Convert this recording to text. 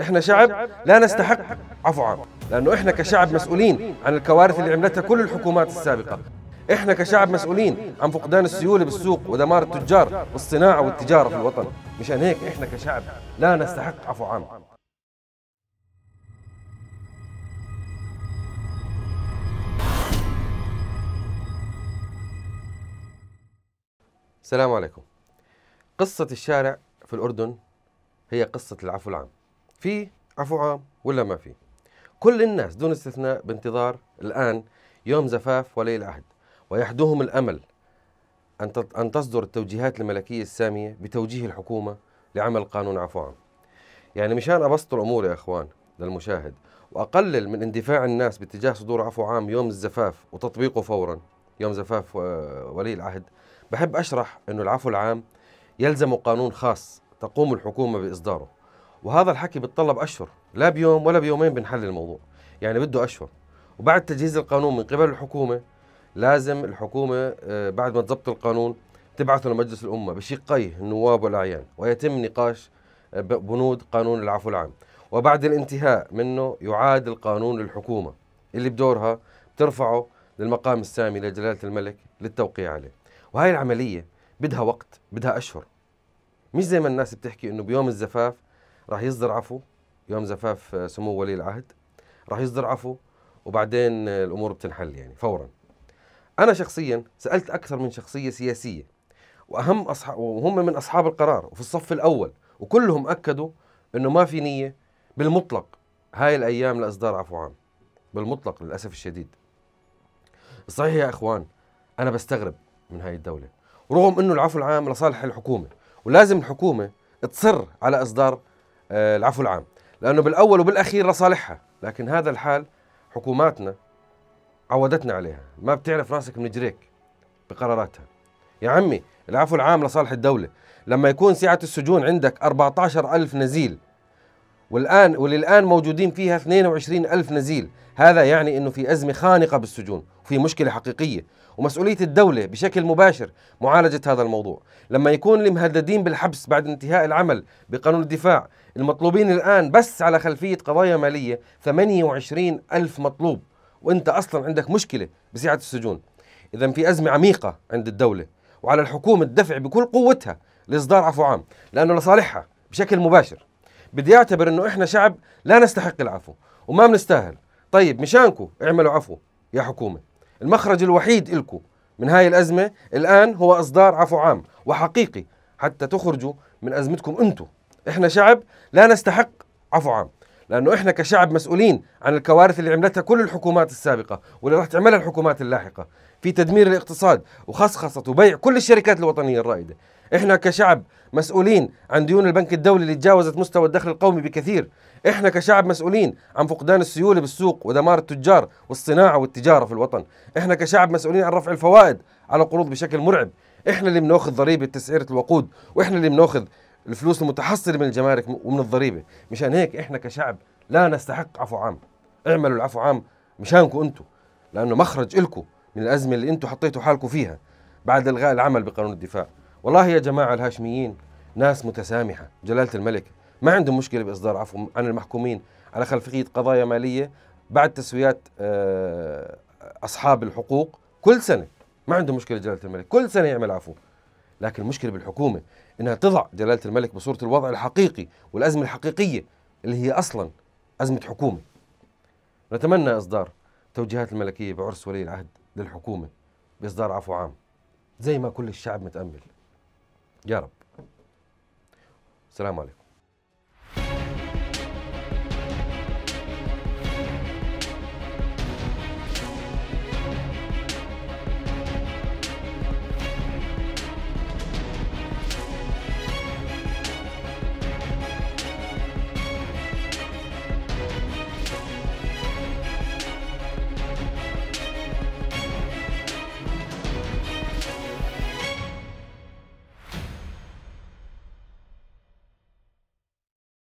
احنا شعب لا نستحق عفو عام لانه احنا كشعب مسؤولين عن الكوارث اللي عملتها كل الحكومات السابقه احنا كشعب مسؤولين عن فقدان السيوله بالسوق ودمار التجار والصناعه والتجاره في الوطن مشان هيك احنا كشعب لا نستحق عفو عام السلام عليكم قصة الشارع في الأردن هي قصة العفو العام في عفو عام ولا ما في كل الناس دون استثناء بانتظار الآن يوم زفاف ولي العهد ويحدوهم الأمل أن أن تصدر التوجيهات الملكية السامية بتوجيه الحكومة لعمل قانون عفو عام يعني مشان أبسط الأمور يا إخوان للمشاهد وأقلل من اندفاع الناس باتجاه صدور عفو عام يوم الزفاف وتطبيقه فورا يوم زفاف آه، ولي العهد بحب أشرح أنه العفو العام يلزم قانون خاص تقوم الحكومة بإصداره وهذا الحكي بيتطلب اشهر لا بيوم ولا بيومين بنحل الموضوع يعني بده اشهر وبعد تجهيز القانون من قبل الحكومه لازم الحكومه آه، بعد ما تضبط القانون تبعثه لمجلس الامه بشقيه النواب والاعيان ويتم نقاش آه، بنود قانون العفو العام وبعد الانتهاء منه يعاد القانون للحكومه اللي بدورها بترفعه للمقام السامي لجلاله الملك للتوقيع عليه وهي العمليه بدها وقت بدها اشهر مش زي ما الناس بتحكي انه بيوم الزفاف راح يصدر عفو يوم زفاف آه، سمو ولي العهد راح يصدر عفو وبعدين آه، الامور بتنحل يعني فورا انا شخصيا سالت اكثر من شخصيه سياسيه واهم اصحاب وهم من اصحاب القرار وفي الصف الاول وكلهم اكدوا انه ما في نيه بالمطلق هاي الايام لاصدار عفو عام بالمطلق للاسف الشديد صحيح يا اخوان انا بستغرب من هاي الدوله رغم انه العفو العام لصالح الحكومه ولازم الحكومه تصر على اصدار آه، العفو العام لأنه بالأول وبالأخير لصالحها لكن هذا الحال حكوماتنا عودتنا عليها ما بتعرف راسك من جريك بقراراتها يا عمي العفو العام لصالح الدولة لما يكون سعة السجون عندك 14 ألف نزيل والآن وللآن موجودين فيها 22 ألف نزيل هذا يعني أنه في أزمة خانقة بالسجون وفي مشكلة حقيقية ومسؤولية الدولة بشكل مباشر معالجة هذا الموضوع لما يكون المهددين بالحبس بعد انتهاء العمل بقانون الدفاع المطلوبين الآن بس على خلفية قضايا مالية 28 ألف مطلوب وانت اصلا عندك مشكله بسعه السجون اذا في ازمه عميقه عند الدوله وعلى الحكومه الدفع بكل قوتها لاصدار عفو عام لانه لصالحها بشكل مباشر بدي يعتبر انه احنا شعب لا نستحق العفو وما بنستاهل طيب مشانكو اعملوا عفو يا حكومه المخرج الوحيد إلكم من هاي الأزمة الآن هو إصدار عفو عام وحقيقي حتى تخرجوا من أزمتكم أنتم إحنا شعب لا نستحق عفو عام لانه احنا كشعب مسؤولين عن الكوارث اللي عملتها كل الحكومات السابقه واللي راح تعملها الحكومات اللاحقه في تدمير الاقتصاد وخصخصه وبيع كل الشركات الوطنيه الرائده احنا كشعب مسؤولين عن ديون البنك الدولي اللي تجاوزت مستوى الدخل القومي بكثير احنا كشعب مسؤولين عن فقدان السيوله بالسوق ودمار التجار والصناعه والتجاره في الوطن احنا كشعب مسؤولين عن رفع الفوائد على القروض بشكل مرعب احنا اللي بناخذ ضريبه تسعيره الوقود واحنا اللي بناخذ الفلوس المتحصله من الجمارك ومن الضريبه مشان هيك احنا كشعب لا نستحق عفو عام اعملوا العفو عام مشانكم انتم لانه مخرج الكم من الازمه اللي انتم حطيتوا حالكم فيها بعد الغاء العمل بقانون الدفاع والله يا جماعه الهاشميين ناس متسامحه جلاله الملك ما عندهم مشكله باصدار عفو عن المحكومين على خلفيه قضايا ماليه بعد تسويات آه، اصحاب الحقوق كل سنه ما عنده مشكله جلاله الملك كل سنه يعمل عفو لكن المشكله بالحكومه انها تضع جلاله الملك بصوره الوضع الحقيقي والازمه الحقيقيه اللي هي اصلا ازمه حكومه. نتمنى اصدار توجيهات الملكيه بعرس ولي العهد للحكومه باصدار عفو عام زي ما كل الشعب متامل. يا رب. السلام عليكم.